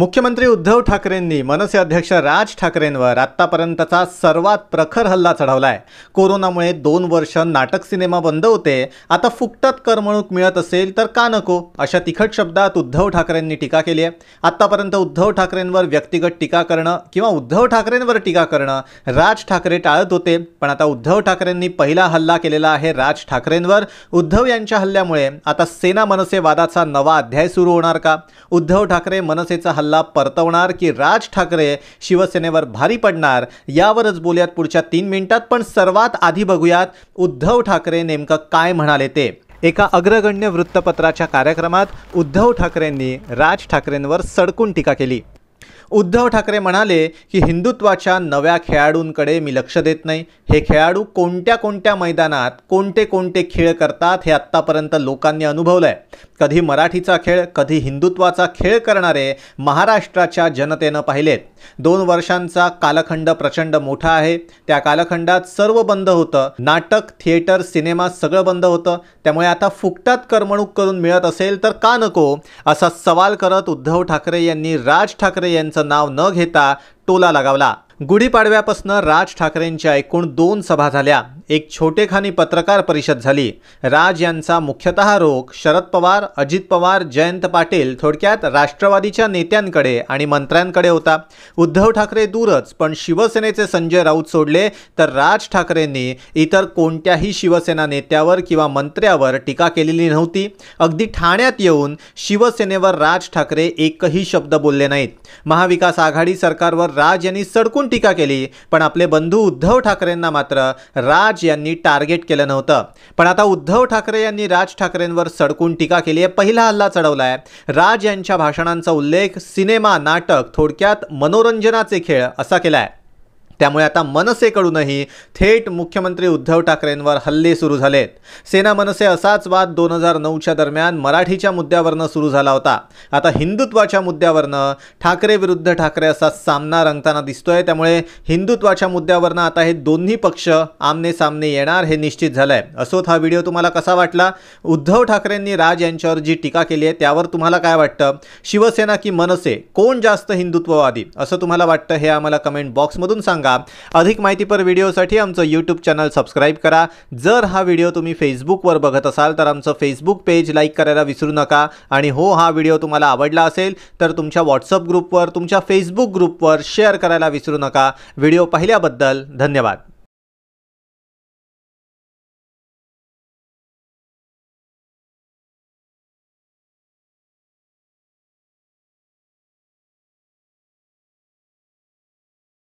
मुख्यमंत्री उद्धव ठाकरेंनी मनसे अध्यक्ष राज ठाकरेंवर आत्तापर्यंतचा सर्वात प्रखर हल्ला चढवला आहे कोरोनामुळे दोन वर्ष नाटक सिनेमा बंद होते आता फुकटत करमणूक मिळत असेल तर का नको अशा तिखट शब्दात उद्धव ठाकरेंनी टीका केली आहे आत्तापर्यंत उद्धव ठाकरेंवर व्यक्तिगत टीका करणं किंवा उद्धव ठाकरेंवर टीका करणं राज ठाकरे टाळत होते पण आता उद्धव ठाकरेंनी पहिला हल्ला केलेला आहे राज ठाकरेंवर उद्धव यांच्या हल्ल्यामुळे आता सेना मनसे वादाचा नवा अध्याय सुरू होणार का उद्धव ठाकरे मनसेचा हल्ला परतवणार की राज ठाकरे शिवसेनेवर भारी पडणार यावरच बोलूयात पुढच्या तीन मिनिटात पण सर्वात आधी बघूयात उद्धव ठाकरे नेमकं काय म्हणाले ते एका अग्रगण्य वृत्तपत्राच्या कार्यक्रमात उद्धव ठाकरेंनी राज ठाकरेंवर सडकून टीका केली उद्धव ठाकरे म्हणाले की हिंदुत्वाच्या नव्या खेळाडूंकडे मी लक्ष देत नाही हे खेळाडू कोणत्या कोणत्या मैदानात कोणते कोणते खेळ करतात हे आत्तापर्यंत लोकांनी अनुभवलं आहे कधी मराठीचा खेळ कधी हिंदुत्वाचा खेळ करणारे महाराष्ट्राच्या जनतेनं पाहिलेत दोन वर्षांचा कालखंड प्रचंड मोठा आहे त्या कालखंडात सर्व बंद होतं नाटक थिएटर सिनेमा सगळं बंद होतं त्यामुळे आता फुकटात करमणूक करून मिळत असेल तर का नको असा सवाल करत उद्धव ठाकरे यांनी राज ठाकरे यांचं नाव न घेता टोला लगावला गुढीपाडव्यापासून राज ठाकरेंच्या एकूण दोन सभा झाल्या एक छोटेखानी पत्रकार परिषद झाली राज यांचा मुख्यतः रोख शरद पवार अजित पवार जयंत पाटील थोडक्यात राष्ट्रवादीच्या नेत्यांकडे आणि मंत्र्यांकडे होता उद्धव ठाकरे दूरच पण शिवसेनेचे संजय राऊत सोडले तर राज ठाकरेंनी इतर कोणत्याही शिवसेना नेत्यावर किंवा मंत्र्यावर टीका केलेली नव्हती अगदी ठाण्यात येऊन शिवसेनेवर राज ठाकरे एकही शब्द बोलले नाहीत महाविकास आघाडी सरकारवर राज यांनी सडकून टीका केली पण आपले बंधू उद्धव ठाकरेंना मात्र राज यांनी टार्गेट केलं नव्हतं पण आता उद्धव ठाकरे यांनी राज ठाकरेंवर सडकून टीका केली आहे पहिला हल्ला चढवला आहे राज यांच्या भाषणांचा उल्लेख सिनेमा नाटक थोडक्यात मनोरंजनाचे खेळ असा केला त्यामुळे आता मनसेकडूनही थेट मुख्यमंत्री उद्धव ठाकरेंवर हल्ले सुरू झालेत सेना मनसे असाच वाद दोन हजार नऊच्या दरम्यान मराठीच्या मुद्द्यावरनं सुरू झाला होता आता हिंदुत्वाच्या मुद्द्यावरनं ठाकरे विरुद्ध ठाकरे असा सामना रंगताना दिसतोय त्यामुळे हिंदुत्वाच्या मुद्द्यावरनं आता हे दोन्ही पक्ष आमने सामने येणार हे निश्चित झालं आहे असोत हा व्हिडिओ तुम्हाला कसा वाटला उद्धव ठाकरेंनी राज यांच्यावर जी टीका केली आहे त्यावर तुम्हाला काय वाटतं शिवसेना की मनसे कोण जास्त हिंदुत्ववादी असं तुम्हाला वाटतं हे आम्हाला कमेंट बॉक्समधून सांगा सांगा अधिक माहितीपर व्हिडिओसाठी आमचं यूट्यूब चॅनल सबस्क्राईब करा जर हा व्हिडिओ तुम्ही फेसबुकवर बघत असाल तर आमचं फेसबुक पेज लाईक करायला विसरू नका आणि हो हा व्हिडिओ तुम्हाला आवडला असेल तर तुमच्या व्हॉट्सअप ग्रुपवर तुमच्या फेसबुक ग्रुपवर शेअर करायला विसरू नका व्हिडिओ पाहिल्याबद्दल धन्यवाद